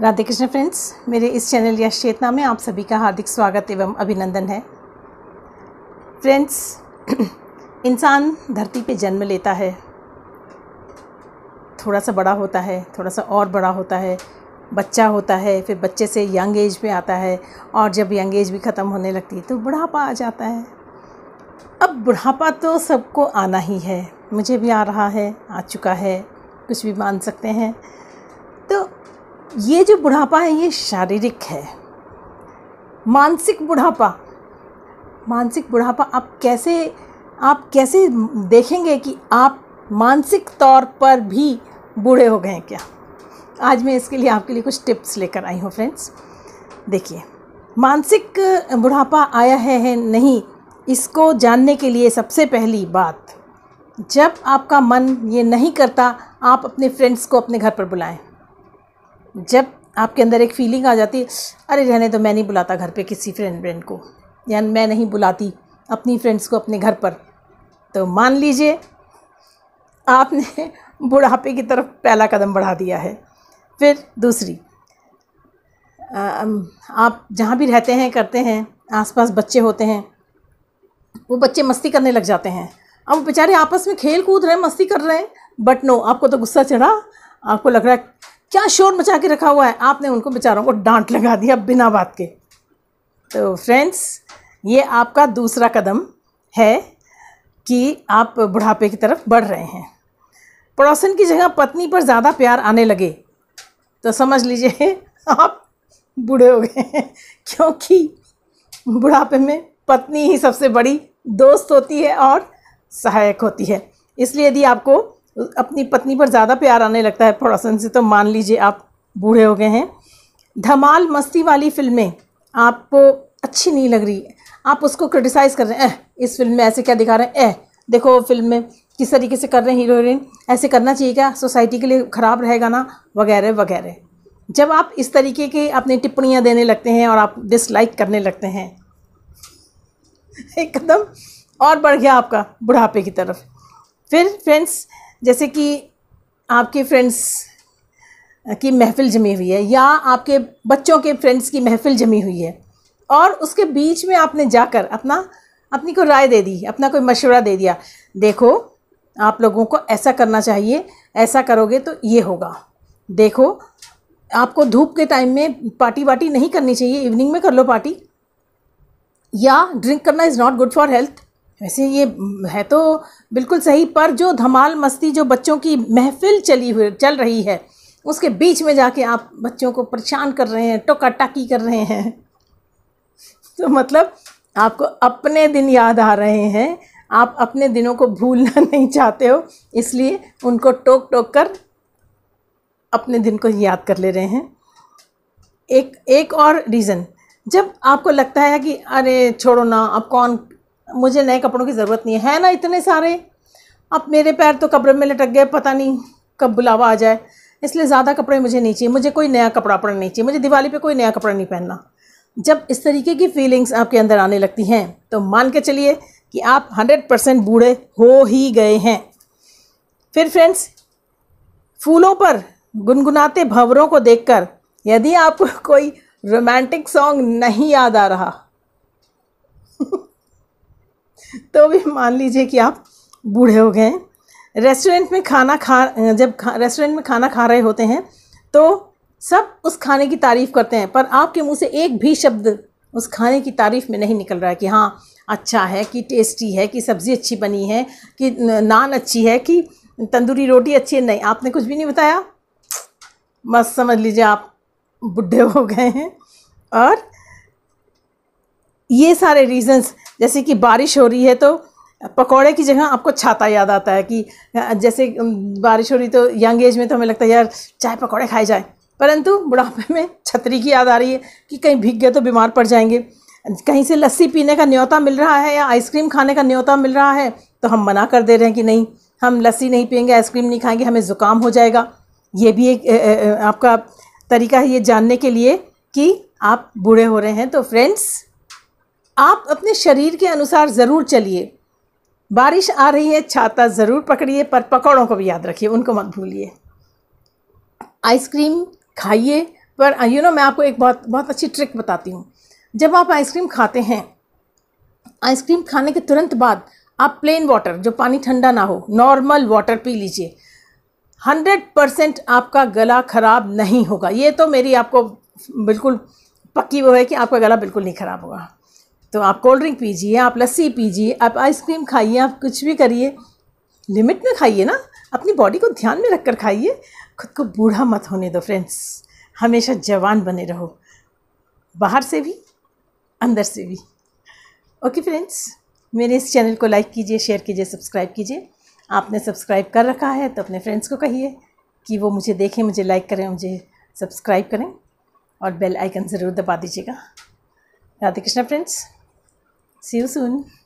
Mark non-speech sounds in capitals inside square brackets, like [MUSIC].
Radhe Krishna friends मेरे इस channel या चेतना में आप सभी का हार्दिक स्वागत एवं अभिनंदन है फ्रेंड्स [CLEARS THROAT] इंसान धरती पे जन्म लेता है थोड़ा सा बड़ा होता है थोड़ा सा और बड़ा होता है बच्चा होता है फिर बच्चे से यंग एज पे आता है और जब यंग एज भी ख़त्म होने लगती है तो बुढ़ापा आ जाता है अब बुढ़ापा तो सबको आना ही है मुझे भी आ रहा है आ चुका है कुछ भी मान सकते हैं ये जो बुढ़ापा है ये शारीरिक है मानसिक बुढ़ापा मानसिक बुढ़ापा आप कैसे आप कैसे देखेंगे कि आप मानसिक तौर पर भी बूढ़े हो गए हैं क्या आज मैं इसके लिए आपके लिए कुछ टिप्स लेकर आई हूँ फ्रेंड्स देखिए मानसिक बुढ़ापा आया है, है नहीं इसको जानने के लिए सबसे पहली बात जब आपका मन ये नहीं करता आप अपने फ्रेंड्स को अपने घर पर बुलाएं जब आपके अंदर एक फीलिंग आ जाती है अरे रहने तो मैं नहीं बुलाता घर पे किसी फ्रेंड फ्रेंड को या मैं नहीं बुलाती अपनी फ्रेंड्स को अपने घर पर तो मान लीजिए आपने [LAUGHS] बुढ़ापे की तरफ पहला कदम बढ़ा दिया है फिर दूसरी आप जहाँ भी रहते हैं करते हैं आसपास बच्चे होते हैं वो बच्चे मस्ती करने लग जाते हैं अब बेचारे आपस में खेल कूद रहे हैं मस्ती कर रहे हैं बट नो आपको तो गुस्सा चढ़ा आपको लग रहा है क्या शोर मचा के रखा हुआ है आपने उनको बेचारों को डांट लगा दिया बिना बात के तो फ्रेंड्स ये आपका दूसरा कदम है कि आप बुढ़ापे की तरफ बढ़ रहे हैं पड़ोसन की जगह पत्नी पर ज़्यादा प्यार आने लगे तो समझ लीजिए आप बूढ़े हो गए क्योंकि बुढ़ापे में पत्नी ही सबसे बड़ी दोस्त होती है और सहायक होती है इसलिए यदि आपको अपनी पत्नी पर ज़्यादा प्यार आने लगता है पड़ोसन से तो मान लीजिए आप बूढ़े हो गए हैं धमाल मस्ती वाली फिल्में आपको अच्छी नहीं लग रही आप उसको क्रिटिसाइज़ कर रहे हैं इस फिल्म में ऐसे क्या दिखा रहे हैं ए देखो फिल्म में किस तरीके से कर रहे हैं हीरो हीरोइन ऐसे करना चाहिए क्या सोसाइटी के लिए ख़राब रहेगा ना वगैरह वगैरह जब आप इस तरीके के अपनी टिप्पणियाँ देने लगते हैं और आप डिसलाइक करने लगते हैं [LAUGHS] एकदम और बढ़ गया आपका बुढ़ापे की तरफ फिर फ्रेंड्स जैसे कि आपके फ्रेंड्स की महफिल जमी हुई है या आपके बच्चों के फ्रेंड्स की महफिल जमी हुई है और उसके बीच में आपने जाकर अपना अपनी को राय दे दी अपना कोई मशवरा दे दिया देखो आप लोगों को ऐसा करना चाहिए ऐसा करोगे तो ये होगा देखो आपको धूप के टाइम में पार्टी वार्टी नहीं करनी चाहिए इवनिंग में कर लो पार्टी या ड्रिंक करना is not good for health वैसे ये है तो बिल्कुल सही पर जो धमाल मस्ती जो बच्चों की महफिल चली हुई चल रही है उसके बीच में जाके आप बच्चों को परेशान कर रहे हैं टोका टाकी कर रहे हैं तो मतलब आपको अपने दिन याद आ रहे हैं आप अपने दिनों को भूलना [LAUGHS] नहीं चाहते हो इसलिए उनको टोक टोक कर अपने दिन को याद कर ले रहे हैं एक एक और रीज़न जब आपको लगता है कि अरे छोड़ो ना अब कौन मुझे नए कपड़ों की ज़रूरत नहीं है ना इतने सारे अब मेरे पैर तो कपड़े में लटक गए पता नहीं कब बुलावा आ जाए इसलिए ज़्यादा कपड़े मुझे नहीं चाहिए मुझे कोई नया कपड़ा पड़ना नहीं चाहिए मुझे दिवाली पे कोई नया कपड़ा नहीं पहनना जब इस तरीके की फीलिंग्स आपके अंदर आने लगती हैं तो मान के चलिए कि आप हंड्रेड परसेंट बूढ़े हो ही गए हैं फिर फ्रेंड्स फूलों पर गुनगुनाते भंवरों को देख यदि आप कोई रोमांटिक सॉन्ग नहीं याद आ रहा तो भी मान लीजिए कि आप बूढ़े हो गए रेस्टोरेंट में खाना खा जब खा, रेस्टोरेंट में खाना खा रहे होते हैं तो सब उस खाने की तारीफ़ करते हैं पर आपके मुंह से एक भी शब्द उस खाने की तारीफ़ में नहीं निकल रहा है कि हाँ अच्छा है कि टेस्टी है कि सब्ज़ी अच्छी बनी है कि नान अच्छी है कि तंदूरी रोटी अच्छी है नहीं आपने कुछ भी नहीं बताया बस समझ लीजिए आप बुढ़े हो गए हैं और ये सारे रीज़न्स जैसे कि बारिश हो रही है तो पकोड़े की जगह आपको छाता याद आता है कि जैसे बारिश हो रही तो यंग एज में तो हमें लगता है यार चाय पकोड़े खाए जाए परंतु बुढ़ापे में छतरी की याद आ रही है कि कहीं भीग गए तो बीमार पड़ जाएंगे कहीं से लस्सी पीने का न्योता मिल रहा है या आइसक्रीम खाने का न्योता मिल रहा है तो हम मना कर दे रहे हैं कि नहीं हम लस्सी नहीं पियेंगे आइसक्रीम नहीं खाएंगे हमें ज़ुकाम हो जाएगा ये भी एक आपका तरीका है ये जानने के लिए कि आप बूढ़े हो रहे हैं तो फ्रेंड्स आप अपने शरीर के अनुसार ज़रूर चलिए बारिश आ रही है छाता ज़रूर पकड़िए पर पकौड़ों को भी याद रखिए उनको मत भूलिए आइसक्रीम खाइए पर यू नो मैं आपको एक बहुत बहुत अच्छी ट्रिक बताती हूँ जब आप आइसक्रीम खाते हैं आइसक्रीम खाने के तुरंत बाद आप प्लेन वाटर जो पानी ठंडा ना हो नॉर्मल वाटर पी लीजिए हंड्रेड परसेंट आपका गला ख़राब नहीं होगा ये तो मेरी आपको बिल्कुल पक्की वो है कि आपका गला बिल्कुल नहीं ख़राब होगा तो आप कोल्ड ड्रिंक पीजिए आप लस्सी पीजिए आप आइसक्रीम खाइए आप कुछ भी करिए लिमिट में खाइए ना अपनी बॉडी को ध्यान में रख कर खाइए खुद को बूढ़ा मत होने दो फ्रेंड्स हमेशा जवान बने रहो बाहर से भी अंदर से भी ओके फ्रेंड्स मेरे इस चैनल को लाइक कीजिए शेयर कीजिए सब्सक्राइब कीजिए आपने सब्सक्राइब कर रखा है तो अपने फ्रेंड्स को कहिए कि वो मुझे देखें मुझे लाइक करें मुझे सब्सक्राइब करें और बेल आइकन ज़रूर दबा दीजिएगा Radhe Krishna friends See you soon.